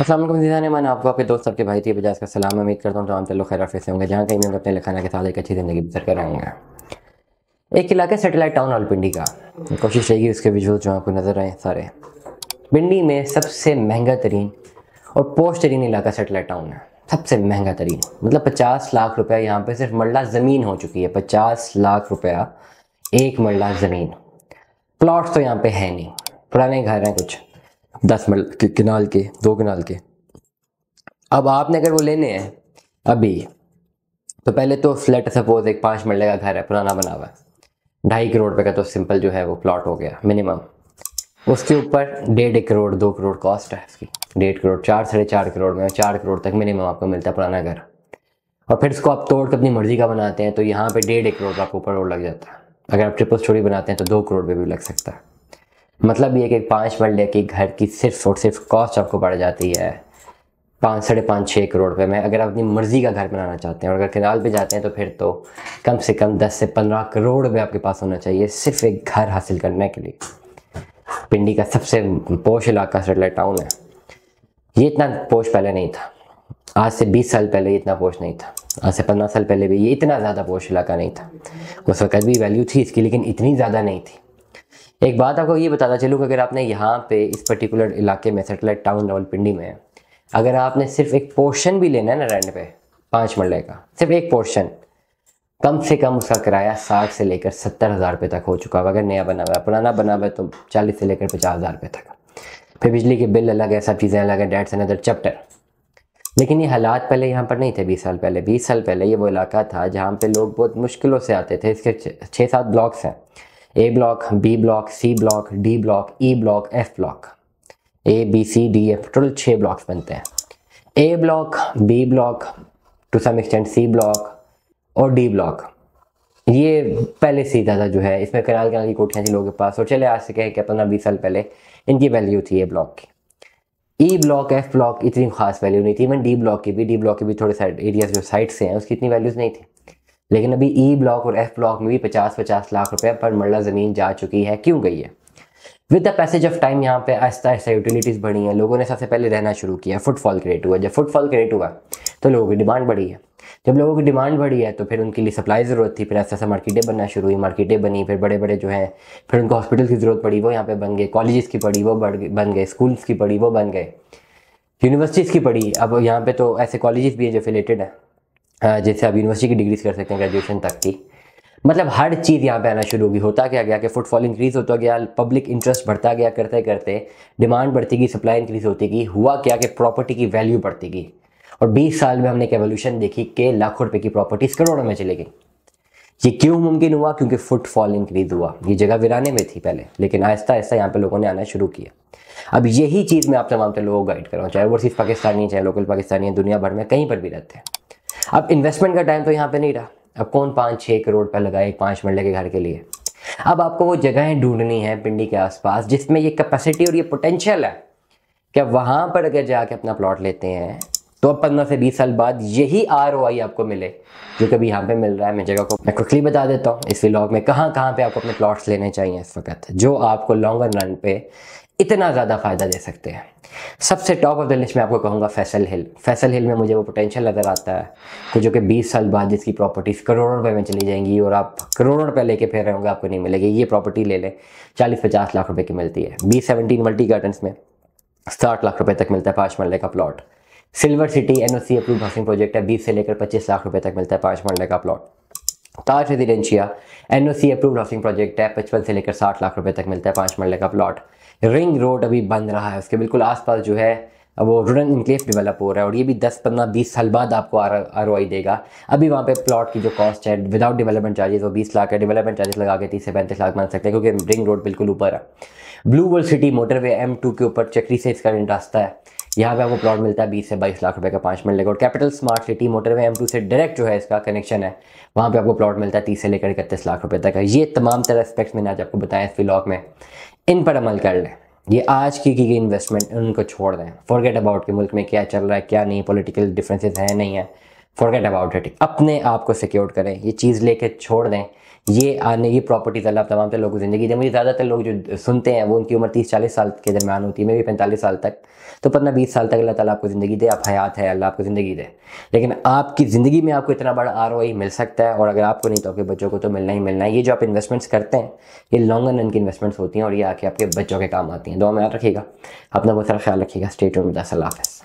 असलम जीजान मैंने आपको आपके दोस्त सबके भाई थी बजाज का सलाम उम्मीद करता हूँ तमाम तल्लु खैर से होंगे जहाँ कहीं मैं अपने लखाना के साथ एक अच्छी ज़िंदगी बसर कर आऊँगा एक इलाका सेटेलाइट टाउन हॉल पिंडी का कोशिश रहेगी उसके विजुअल जो आपको नज़र आए सारे पिंडी में सबसे महंगा तरीन और पोस्ट तरीन इलाका सेटेलाइट टाउन है सबसे महंगा तरीन मतलब पचास लाख रुपया यहाँ पर सिर्फ मरला ज़मीन हो चुकी है पचास लाख रुपया एक मरला ज़मीन प्लाट्स तो यहाँ पर है नहीं पुराने घर हैं कुछ दस मल किनाल के दो किनाल के अब आपने अगर वो लेने हैं अभी तो पहले तो फ्लैट सपोज एक पाँच मरले का घर है पुराना बना हुआ है ढाई करोड़ रुपये का तो सिंपल जो है वो प्लॉट हो गया मिनिमम उसके ऊपर डेढ़ एक करोड़ दो करोड़ कॉस्ट है इसकी डेढ़ करोड़ चार साढ़े चार करोड़ में चार करोड़ तक मिनिमम आपको मिलता है पुराना घर और फिर इसको आप तोड़ के अपनी मर्जी का बनाते हैं तो यहाँ पे डेढ़ एक करोड़ का आपको ऊपर और लग जाता है अगर आप ट्रिपल स्टोरी बनाते हैं तो दो करोड़ पे भी लग सकता है मतलब ये कि पाँच मरले के घर की सिर्फ और सिर्फ कॉस्ट आपको बढ़ जाती है पाँच साढ़े पाँच छः करोड़ रुपये में अगर आप अपनी मर्ज़ी का घर बनाना चाहते हैं और अगर किनाल पे जाते हैं तो फिर तो कम से कम दस से पंद्रह करोड़ रुपये आपके पास होना चाहिए सिर्फ एक घर हासिल करने के लिए पिंडी का सबसे पोश इलाका सटलर टाउन है ये इतना पोश पहले नहीं था आज से बीस साल पहले इतना पोश नहीं था आज से पंद्रह साल पहले भी ये इतना ज़्यादा पोश इलाका नहीं था उस वक्त भी वैल्यू थी इसकी लेकिन इतनी ज़्यादा नहीं थी एक बात आपको ये बताता चलूँ कि अगर आपने यहाँ पे इस पर्टिकुलर इलाके में सेटेलाइट टाउन रावलपिंडी में अगर आपने सिर्फ एक पोर्शन भी लेना है ना रेंट पे पाँच मरले का सिर्फ एक पोर्शन कम से कम उसका किराया साठ से लेकर सत्तर हज़ार रुपये तक हो चुका है अगर नया बना हुआ है पुराना बना हुआ है तो चालीस से लेकर पचास हज़ार रुपये तक फिर बिजली के बिल अलग है सब चीज़ें अलग है डेट्स अदर चैप्टर लेकिन ये हालात पहले यहाँ पर नहीं थे बीस साल पहले बीस साल पहले ये वो इलाका था जहाँ पर लोग बहुत मुश्किलों से आते थे इसके छः सात ब्लॉक्स हैं A block B block C block D block E block F block A B C D F total छः ब्लॉक्स बनते हैं A block B block to some extent C block और डी ब्लॉक ये पहले से ही ज़्यादा जो है इसमें कनाल कनाल की कोठियाँ थी लोगों के पास और चले आज से कहें कि पंद्रह बीस साल पहले इनकी वैल्यू थी ए ब्लॉक की ई ब्लॉक एफ ब्लॉक इतनी खास वैल्यू नहीं थी इवन डी ब्लॉक की भी डी ब्लॉक के भी थोड़े साइड एरियाज जो साइड से हैं उसकी इतनी वैल्यूज़ नहीं थी लेकिन अभी ई e ब्लॉक और एफ ब्लॉक में भी पचास पचास लाख रुपए पर मरला ज़मीन जा चुकी है क्यों गई है with the passage of time यहाँ पे आहिस्ता आहिस्ता यूटिलिटीज़ बढ़ी हैं लोगों ने सबसे पहले रहना शुरू किया फुटफॉल क्रिएट हुआ जब फुटफॉल क्रिएट हुआ तो लोगों की डिमांड बढ़ी है जब लोगों की डिमांड बढ़ी है तो फिर उनके लिए सप्लाई ज़रूरत थी फिर ऐसा ऐसा मार्केटें बनना शुरू हुई मार्केटें बनी फिर बड़े बड़े जो हैं फिर उनको हॉस्पिटल की ज़रूरत पड़ी वो यहाँ पे बन गए कॉलेजेस की पड़ी वो बढ़ बन गए स्कूल्स की पड़ी वो बन गए यूनिवर्सिटीज़ की पड़ी अब यहाँ पे तो ऐसे कॉलेजेस भी हैं जो फिलेटेड हैं जैसे आप यूनिवर्सिटी की डिग्रीज कर सकते हैं ग्रेजुएशन तक की मतलब हर चीज़ यहाँ पे आना शुरू होगी होता क्या गया कि फुटफॉल इंक्रीज़ होता गया पब्लिक इंटरेस्ट बढ़ता गया करते करते डिमांड बढ़ती गई सप्लाई इंक्रीज़ होती गई हुआ क्या कि प्रॉपर्टी की वैल्यू बढ़ती गई और 20 साल में हमने एक एवोल्यूशन देखी कि लाखों रुपए की प्रॉपर्टीज़ करोड़ों में चले गई ये क्यों मुमकिन हुआ क्योंकि फुटफॉल इंक्रीज हुआ ये जगह विराने में थी पहले लेकिन आहिस्ता आहिस्ता यहाँ पे लोगों ने आना शुरू किया अब यही चीज़ मैं आप तमाम लोगों को गाइड कर रहा हूँ चाहे ओवरसीज पाकिस्तानी चाहे लोकल पाकिस्तानी दुनिया भर में कहीं पर भी रहते हैं अब इन्वेस्टमेंट का टाइम तो यहाँ पे नहीं रहा अब कौन पाँच छः करोड़ रुपया लगाए पाँच मरले के घर के लिए अब आपको वो जगहें ढूंढनी है पिंडी के आसपास जिसमें ये कैपेसिटी और ये पोटेंशियल है कि अब वहाँ पर अगर जाके अपना प्लॉट लेते हैं तो अब पंद्रह से बीस साल बाद यही आर आपको मिले जो कभी यहाँ पे मिल रहा है मैं जगह को मैं क्विकली बता देता हूँ इस व्लॉग में कहाँ कहाँ पे आपको अपने प्लॉट्स लेने चाहिए इस वक्त जो आपको लॉन्गर रन पे इतना ज़्यादा फ़ायदा दे सकते हैं सबसे टॉप ऑफ द लिस्ट में आपको कहूँगा फैसल हिल फैसल हिल में मुझे वो पोटेंशियल नज़र आता है जो कि 20 साल बाद जिसकी प्रॉपर्टीज़ करोड़ों रुपए में चली जाएंगी और आप करोड़ों रुपए लेके फिर रहे होंगे आपको नहीं मिलेगी ये प्रॉपर्टी ले लें चालीस पचास लाख रुपए की मिलती है बी सेवनटीन मल्टी गार्डन्स में साठ लाख रुपये तक मिलता है पाँच मरले का plot silver city C approve housing project है बीस से लेकर पच्चीस लाख रुपये तक मिलता है पाँच मरले का plot Taj residencia N approved housing project है पचपन से लेकर साठ लाख रुपए तक मिलता है पाँच मरले का प्लॉट रिंग रोड अभी बन रहा है उसके बिल्कुल आसपास जो है वो रूरल इनकेस डेवलप हो रहा है और ये भी 10 पंद्रह 20 साल बाद आपको आर ओ आई देगा अभी वहाँ पे प्लॉट की जो कॉस्ट है विदाउट डेवलपमेंट चार्जेस वो 20 लाख है डेवलपमेंट चार्जेस लगा के तीस से पैंतीस लाख मान सकते हैं क्योंकि रिंग रोड बिल्कुल ऊपर है blue world city motorway M two के ऊपर चक्री से इसका रास्ता है यहाँ पे आपको प्लॉट मिलता है बीस से बाईस लाख रुपए का पाँच मिनट लेकर और capital smart city motorway M two से डायरेक्ट जो है इसका कनेक्शन है वहाँ पे आपको प्लॉट मिलता है तीस से लेकर इकतीस लाख रुपए तक का ये तमाम तरह एस्पेक्ट्स मैंने आज आपको बताया इस ब्लॉक में इन पर अमल कर लें ये आज की की गई इन्वेस्टमेंट उनको छोड़ दें फॉरगेट अबाउट के मुल्क में क्या चल रहा है क्या नहीं पोलिटिकल डिफ्रेंसेज हैं नहीं है फॉरगेट अबाउट इट अपने आप को सिक्योर करें ये चीज़ लेके छोड़ दें ये आने ये प्रॉपर्टीज तो अल्लाह तमाम तरह लोगों की ज़िंदगी दे मुझे ज़्यादातर लोग जो सुनते हैं वो उनकी उम्र तीस चालीस साल के दरमियान होती है मैं भी पैंतालीस साल तक तो पंद्रह बीस साल तक अल्लाह ताला आपको ज़िंदगी दे आप हयात है अल्लाह आपको ज़िंदगी दे लेकिन आपकी ज़िंदगी में आपको इतना बड़ा आर मिल सकता है और अगर आपको नहीं तो आपके बच्चों को तो मिलना ही मिलना है ये जो आप इन्वेस्टमेंट्स करते हैं ये लॉन्ग रन की इन्वेस्टमेंट्स होती हैं और ये आके आपके बच्चों के काम आती हैं दो में याद रखिएगा अपना बहुत सारा ख्याल रखिएगा स्टेट में हाफिज़